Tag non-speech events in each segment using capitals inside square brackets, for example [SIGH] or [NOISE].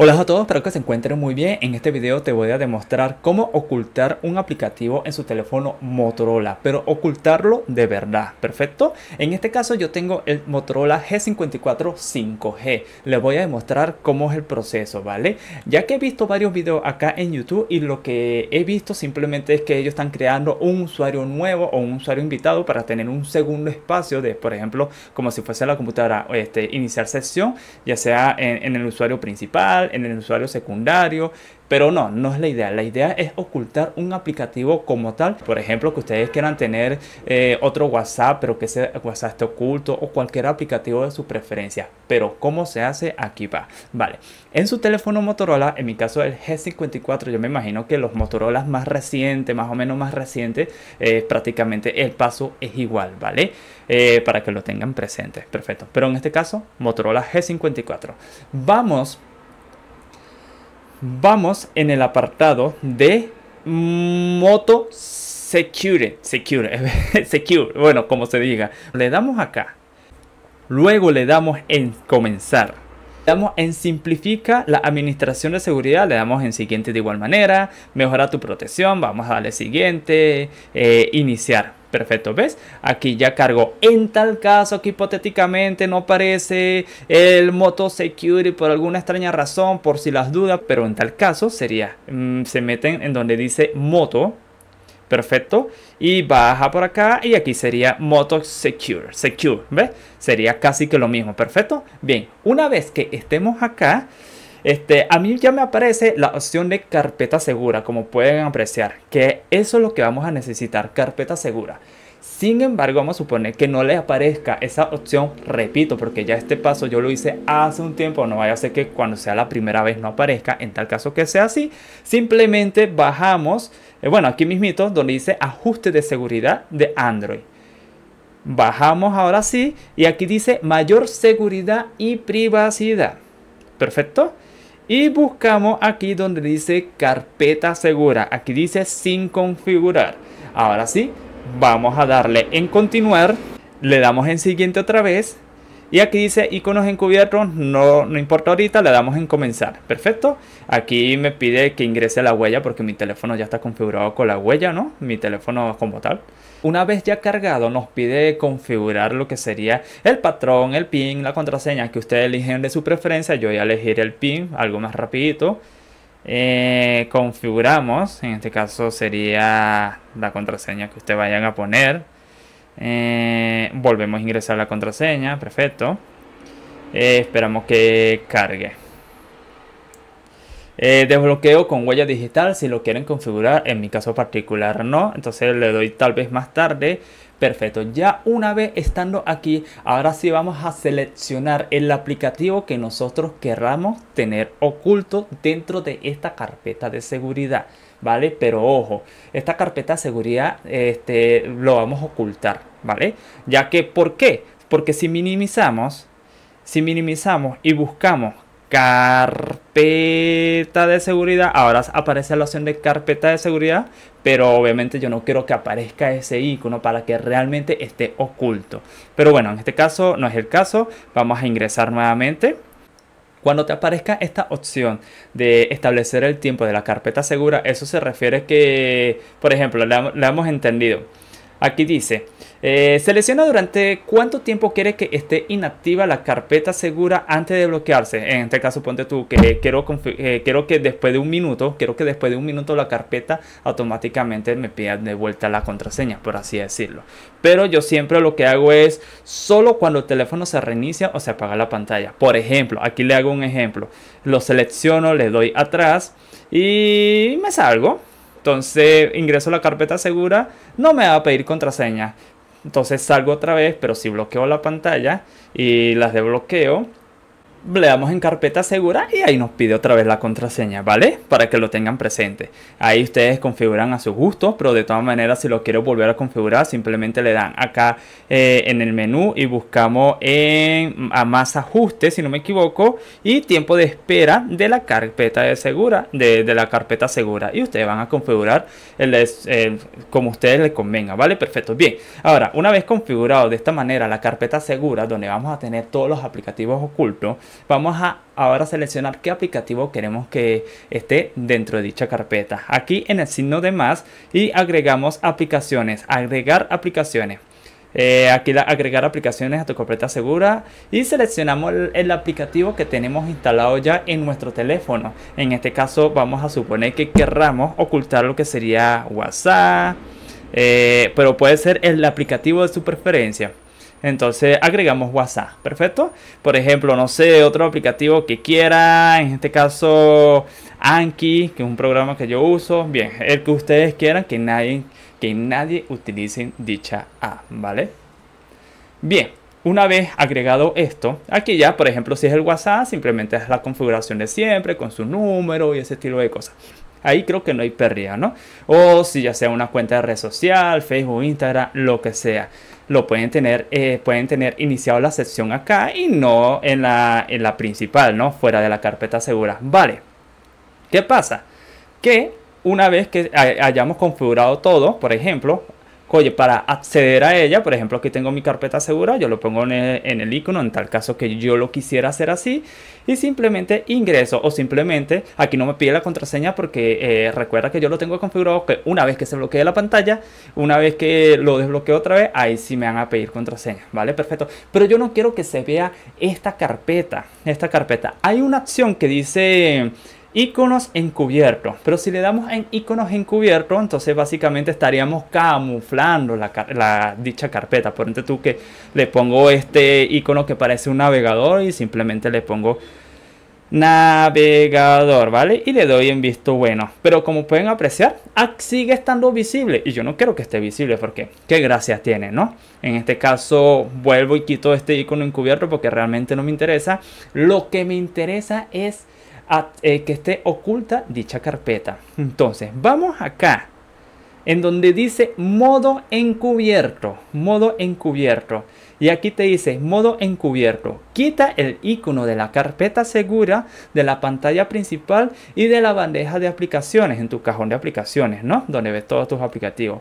Hola a todos, espero que se encuentren muy bien. En este video te voy a demostrar cómo ocultar un aplicativo en su teléfono Motorola, pero ocultarlo de verdad, ¿perfecto? En este caso yo tengo el Motorola G54 5G. Les voy a demostrar cómo es el proceso, ¿vale? Ya que he visto varios videos acá en YouTube y lo que he visto simplemente es que ellos están creando un usuario nuevo o un usuario invitado para tener un segundo espacio de, por ejemplo, como si fuese la computadora, este, iniciar sesión, ya sea en el usuario principal, en el usuario secundario, pero no, no es la idea. La idea es ocultar un aplicativo como tal. Por ejemplo, que ustedes quieran tener eh, otro WhatsApp, pero que ese WhatsApp esté oculto o cualquier aplicativo de su preferencia. Pero ¿cómo se hace? Aquí va. Vale. En su teléfono Motorola, en mi caso el G54, yo me imagino que los Motorola más recientes, más o menos más recientes, eh, prácticamente el paso es igual, ¿vale? Eh, para que lo tengan presente. Perfecto. Pero en este caso, Motorola G54. Vamos vamos en el apartado de Moto Secure, Secure, eh, [LAUGHS] Secure, bueno, como se diga. Le damos acá. Luego le damos en comenzar le damos en simplifica la administración de seguridad, le damos en siguiente de igual manera, mejora tu protección, vamos a darle siguiente, eh, iniciar. Perfecto, ¿ves? Aquí ya cargo. En tal caso que hipotéticamente no aparece el Moto Security por alguna extraña razón, por si las dudas, pero en tal caso sería, mm, se meten en donde dice Moto, Perfecto. Y baja por acá y aquí sería Moto Secure. Secure, Sería casi que lo mismo. Perfecto. Bien, una vez que estemos acá, este, a mí ya me aparece la opción de carpeta segura, como pueden apreciar, que eso es lo que vamos a necesitar, carpeta segura. Sin embargo, vamos a suponer que no le aparezca esa opción, repito, porque ya este paso yo lo hice hace un tiempo, no vaya a ser que cuando sea la primera vez no aparezca, en tal caso que sea así, simplemente bajamos, eh, bueno, aquí mismito donde dice ajuste de seguridad de Android. Bajamos ahora sí y aquí dice mayor seguridad y privacidad. Perfecto. Y buscamos aquí donde dice carpeta segura. Aquí dice sin configurar. Ahora sí, Vamos a darle en continuar. Le damos en siguiente otra vez. Y aquí dice iconos encubiertos, no, no importa ahorita, le damos en comenzar. Perfecto. Aquí me pide que ingrese la huella porque mi teléfono ya está configurado con la huella, ¿no? Mi teléfono como tal. Una vez ya cargado nos pide configurar lo que sería el patrón, el pin, la contraseña que ustedes eligen de su preferencia. Yo voy a elegir el pin, algo más rapidito. Eh, configuramos, en este caso sería la contraseña que ustedes vayan a poner. Eh, volvemos a ingresar la contraseña, perfecto. Eh, esperamos que cargue. Eh, desbloqueo con huella digital si lo quieren configurar, en mi caso particular no, entonces le doy tal vez más tarde. Perfecto, ya una vez estando aquí, ahora sí vamos a seleccionar el aplicativo que nosotros querramos tener oculto dentro de esta carpeta de seguridad, ¿vale? Pero ojo, esta carpeta de seguridad este, lo vamos a ocultar, ¿vale? Ya que, ¿por qué? Porque si minimizamos, si minimizamos y buscamos carpeta de seguridad. Ahora aparece la opción de carpeta de seguridad, pero obviamente yo no quiero que aparezca ese icono para que realmente esté oculto. Pero bueno, en este caso no es el caso. Vamos a ingresar nuevamente. Cuando te aparezca esta opción de establecer el tiempo de la carpeta segura, eso se refiere que, por ejemplo, le, hemos entendido. Aquí dice, eh, selecciona durante cuánto tiempo quiere que esté inactiva la carpeta segura antes de bloquearse. En este caso, ponte tú que quiero, eh, quiero que después de un minuto, quiero que después de un minuto la carpeta automáticamente me pida de vuelta la contraseña, por así decirlo. Pero yo siempre lo que hago es solo cuando el teléfono se reinicia o se apaga la pantalla. Por ejemplo, aquí le hago un ejemplo. Lo selecciono, le doy atrás y me salgo entonces ingreso a la carpeta segura, no me va a pedir contraseña. Entonces salgo otra vez, pero si bloqueo la pantalla y las desbloqueo le damos en carpeta segura y ahí nos pide otra vez la contraseña, ¿vale? Para que lo tengan presente. Ahí ustedes configuran a su gusto, pero de todas maneras si lo quiero volver a configurar, simplemente le dan acá eh, en el menú y buscamos en, a más ajustes, si no me equivoco, y tiempo de espera de la carpeta segura, de, la carpeta segura. Y ustedes van a configurar el, a como ustedes les convenga, ¿vale? Perfecto. Bien, ahora, una vez configurado de esta manera la carpeta segura, donde vamos a tener todos los aplicativos ocultos, vamos a ahora seleccionar qué aplicativo queremos que esté dentro de dicha carpeta. Aquí en el signo de más y agregamos aplicaciones, agregar aplicaciones. Eh, aquí agregar aplicaciones a tu carpeta segura y seleccionamos el, aplicativo que tenemos instalado ya en nuestro teléfono. En este caso vamos a suponer que querramos ocultar lo que sería WhatsApp, eh, pero puede ser el aplicativo de su preferencia. Entonces agregamos WhatsApp, perfecto. Por ejemplo, no sé, otro aplicativo que quiera, en este caso Anki, que es un programa que yo uso. Bien, el que ustedes quieran, que nadie, que nadie utilicen dicha A. ¿vale? Bien, una vez agregado esto, aquí ya, por ejemplo, si es el WhatsApp, simplemente es la configuración de siempre, con su número y ese estilo de cosas. Ahí creo que no hay pérdida, ¿no? O si ya sea una cuenta de red social, Facebook, Instagram, lo que sea lo pueden tener, eh, pueden tener iniciado la sección acá y no en la, en la principal, ¿no? Fuera de la carpeta segura. Vale. ¿Qué pasa? Que una vez que hayamos configurado todo, por ejemplo, Oye, para acceder a ella, por ejemplo, aquí tengo mi carpeta segura, yo lo pongo en el, icono en tal caso que yo lo quisiera hacer así y simplemente ingreso o simplemente aquí no me pide la contraseña porque eh, recuerda que yo lo tengo configurado que una vez que se bloquee la pantalla, una vez que lo desbloqueo otra vez, ahí sí me van a pedir contraseña, ¿vale? Perfecto. Pero yo no quiero que se vea esta carpeta, esta carpeta. Hay una opción que dice... Iconos encubiertos. Pero si le damos en iconos encubiertos, entonces básicamente estaríamos camuflando la, dicha carpeta. Por ejemplo, tú que le pongo este icono que parece un navegador y simplemente le pongo navegador, ¿vale? Y le doy en visto bueno. Pero como pueden apreciar, ah, sigue estando visible. Y yo no quiero que esté visible porque qué gracia tiene, ¿no? En este caso vuelvo y quito este icono encubierto porque realmente no me interesa. Lo que me interesa es eh, que esté oculta dicha carpeta. Entonces, vamos acá, en donde dice modo encubierto, modo encubierto. Y aquí te dice modo encubierto. Quita el icono de la carpeta segura, de la pantalla principal y de la bandeja de aplicaciones, en tu cajón de aplicaciones, ¿no? Donde ves todos tus aplicativos.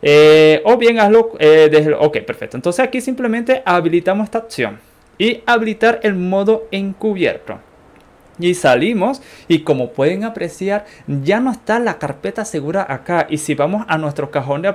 Eh, o bien hazlo eh, desde... Ok, perfecto. Entonces aquí simplemente habilitamos esta opción. Y habilitar el modo encubierto y salimos y como pueden apreciar ya no está la carpeta segura acá y si vamos a nuestro cajón de,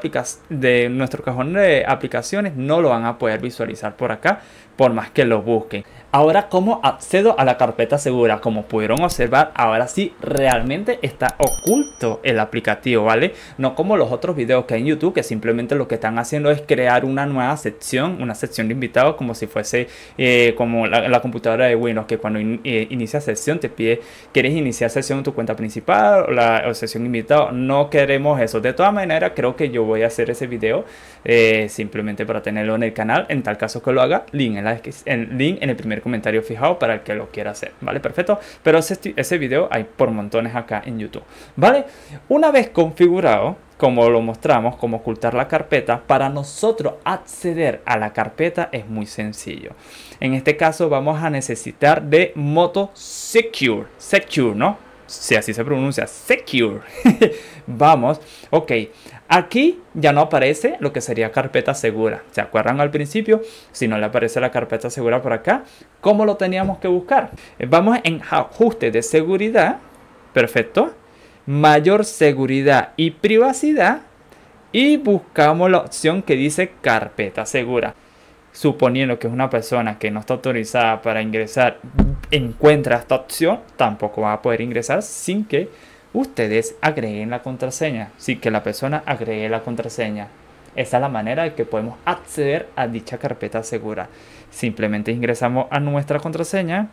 de, nuestro cajón de aplicaciones no lo van a poder visualizar por acá por más que lo busquen ahora cómo accedo a la carpeta segura como pudieron observar ahora sí realmente está oculto el aplicativo vale no como los otros videos que hay en youtube que simplemente lo que están haciendo es crear una nueva sección una sección de invitados como si fuese eh, como la, computadora de windows que cuando eh, inicia sesión te pide, ¿quieres iniciar sesión en tu cuenta principal o la sesión invitada? No queremos eso. De todas maneras, creo que yo voy a hacer ese video eh, simplemente para tenerlo en el canal. En tal caso que lo haga, link en, en, link en el primer comentario fijado para el que lo quiera hacer. ¿Vale? Perfecto. Pero ese, ese video hay por montones acá en YouTube. ¿Vale? Una vez configurado como lo mostramos, como ocultar la carpeta, para nosotros acceder a la carpeta es muy sencillo. En este caso vamos a necesitar de moto secure, secure, ¿no? Si así se pronuncia, secure. [LAUGHS] vamos, ok. Aquí ya no aparece lo que sería carpeta segura. ¿Se acuerdan al principio? Si no le aparece la carpeta segura por acá, ¿cómo lo teníamos que buscar? Vamos en ajuste de seguridad. Perfecto mayor seguridad y privacidad y buscamos la opción que dice carpeta segura. Suponiendo que una persona que no está autorizada para ingresar encuentra esta opción, tampoco va a poder ingresar sin que ustedes agreguen la contraseña, sin que la persona agregue la contraseña. esa es la manera de que podemos acceder a dicha carpeta segura. Simplemente ingresamos a nuestra contraseña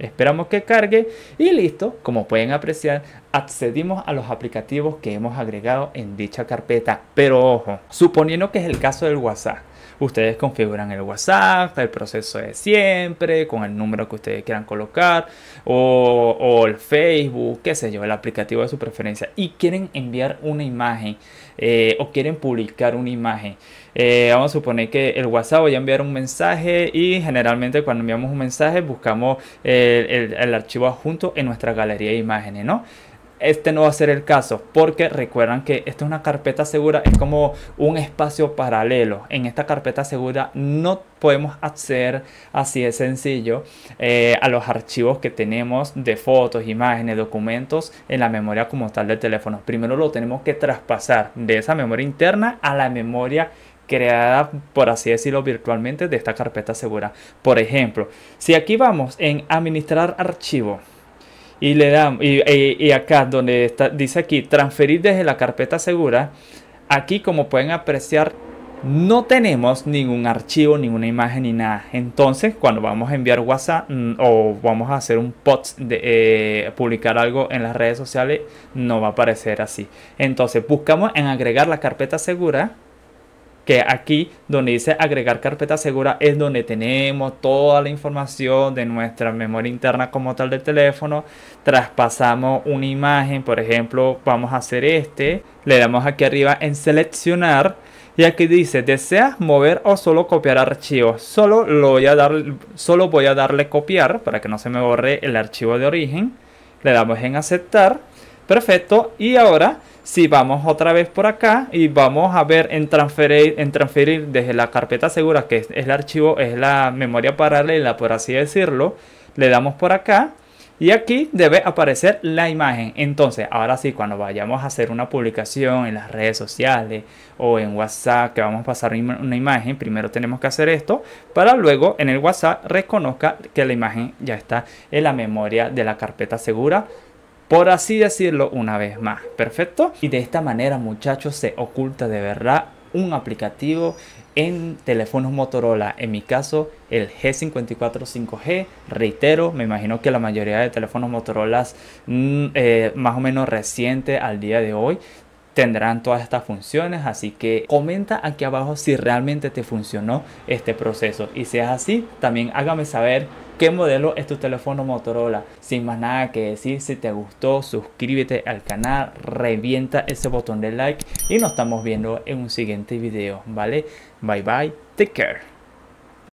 Esperamos que cargue y listo, como pueden apreciar, accedimos a los aplicativos que hemos agregado en dicha carpeta. Pero ojo, suponiendo que es el caso del WhatsApp, Ustedes configuran el WhatsApp, el proceso es siempre, con el número que ustedes quieran colocar, o, el Facebook, qué sé yo, el aplicativo de su preferencia, y quieren enviar una imagen eh, o quieren publicar una imagen. Eh, vamos a suponer que el WhatsApp voy a enviar un mensaje y generalmente cuando enviamos un mensaje buscamos el archivo adjunto en nuestra galería de imágenes, ¿no? Este no va a ser el caso porque recuerdan que esta es una carpeta segura, es como un espacio paralelo. En esta carpeta segura no podemos acceder así de sencillo eh, a los archivos que tenemos de fotos, imágenes, documentos en la memoria como tal del teléfono. Primero lo tenemos que traspasar de esa memoria interna a la memoria creada, por así decirlo, virtualmente de esta carpeta segura. Por ejemplo, si aquí vamos en administrar archivo, y le damos y, acá donde dice aquí transferir desde la carpeta segura aquí como pueden apreciar no tenemos ningún archivo ninguna imagen ni nada entonces cuando vamos a enviar whatsapp mm, o vamos a hacer un post de eh, publicar algo en las redes sociales no va a aparecer así entonces buscamos en agregar la carpeta segura que aquí donde dice agregar carpeta segura es donde tenemos toda la información de nuestra memoria interna como tal de teléfono. Traspasamos una imagen, por ejemplo, vamos a hacer este. Le damos aquí arriba en seleccionar. Y aquí dice, ¿deseas mover o solo copiar archivos? Solo, lo voy a dar, solo voy a darle copiar para que no se me borre el archivo de origen. Le damos en aceptar. Perfecto. Y ahora si vamos otra vez por acá y vamos a ver en transferir, en transferir desde la carpeta segura, que es el archivo, es la memoria paralela, por así decirlo, le damos por acá y aquí debe aparecer la imagen. Entonces, ahora sí, cuando vayamos a hacer una publicación en las redes sociales o en WhatsApp, que vamos a pasar una imagen, primero tenemos que hacer esto para luego en el WhatsApp reconozca que la imagen ya está en la memoria de la carpeta segura por así decirlo una vez más, ¿perfecto? Y de esta manera muchachos se oculta de verdad un aplicativo en teléfonos Motorola, en mi caso el G54 5G, reitero, me imagino que la mayoría de teléfonos Motorola mm, eh, más o menos reciente al día de hoy tendrán todas estas funciones, así que comenta aquí abajo si realmente te funcionó este proceso y si es así, también hágame saber qué modelo es tu teléfono Motorola. Sin más nada que decir, si te gustó, suscríbete al canal, revienta ese botón de like y nos estamos viendo en un siguiente video, ¿vale? Bye bye, take care.